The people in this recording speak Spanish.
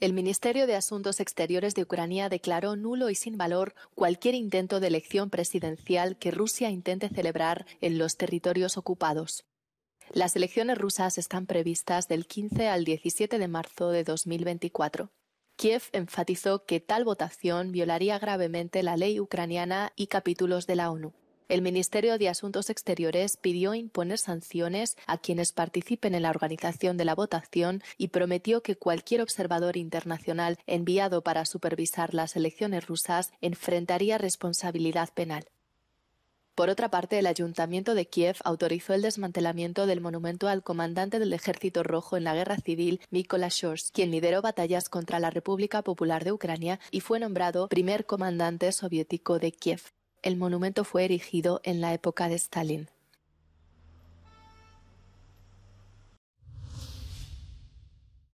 El Ministerio de Asuntos Exteriores de Ucrania declaró nulo y sin valor cualquier intento de elección presidencial que Rusia intente celebrar en los territorios ocupados. Las elecciones rusas están previstas del 15 al 17 de marzo de 2024. Kiev enfatizó que tal votación violaría gravemente la ley ucraniana y capítulos de la ONU el Ministerio de Asuntos Exteriores pidió imponer sanciones a quienes participen en la organización de la votación y prometió que cualquier observador internacional enviado para supervisar las elecciones rusas enfrentaría responsabilidad penal. Por otra parte, el Ayuntamiento de Kiev autorizó el desmantelamiento del monumento al comandante del Ejército Rojo en la Guerra Civil, Mikola Shors, quien lideró batallas contra la República Popular de Ucrania y fue nombrado primer comandante soviético de Kiev. El monumento fue erigido en la época de Stalin.